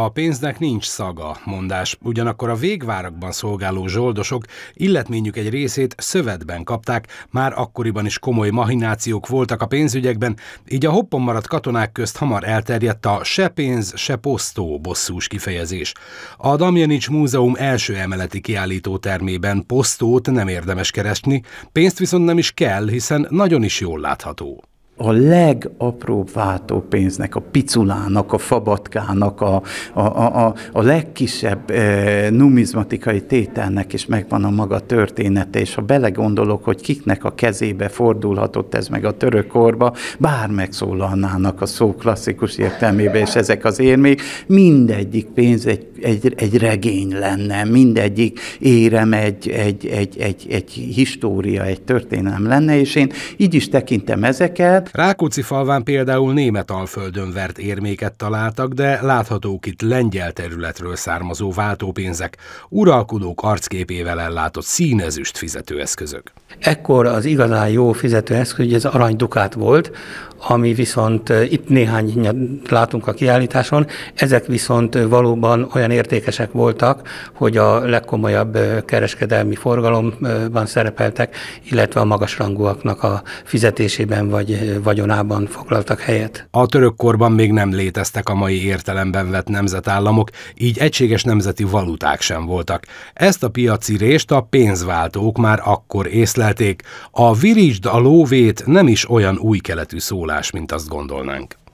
A pénznek nincs szaga, mondás. Ugyanakkor a végvárakban szolgáló zsoldosok illetményük egy részét szövetben kapták, már akkoriban is komoly mahinációk voltak a pénzügyekben, így a hoppon maradt katonák közt hamar elterjedt a se pénz, se posztó bosszús kifejezés. A Damjanics Múzeum első emeleti kiállító termében posztót nem érdemes keresni, pénzt viszont nem is kell, hiszen nagyon is jól látható a legapróbb váltópénznek, a piculának, a fabatkának, a, a, a, a legkisebb e, numizmatikai tételnek is megvan a maga története, és ha belegondolok, hogy kiknek a kezébe fordulhatott ez meg a török korba, bár megszólalnának a szó klasszikus értelmében, és ezek az érmék, mindegyik pénz egy, egy, egy regény lenne, mindegyik érem egy, egy, egy, egy, egy história, egy történelem lenne, és én így is tekintem ezeket, Rákóczi falván például német alföldön vert érméket találtak, de láthatók itt lengyel területről származó váltópénzek, uralkodók arcképével ellátott színezüst fizetőeszközök. Ekkor az igazán jó fizetőeszköz, ugye az aranydukát volt, ami viszont itt néhány látunk a kiállításon, ezek viszont valóban olyan értékesek voltak, hogy a legkomolyabb kereskedelmi forgalomban szerepeltek, illetve a magasrangúaknak a fizetésében vagy vagyonában foglaltak helyet. A török korban még nem léteztek a mai értelemben vett nemzetállamok, így egységes nemzeti valuták sem voltak. Ezt a piaci részt a pénzváltók már akkor észlelték. A virizsd a lóvét nem is olyan új keletű szólás, mint azt gondolnánk.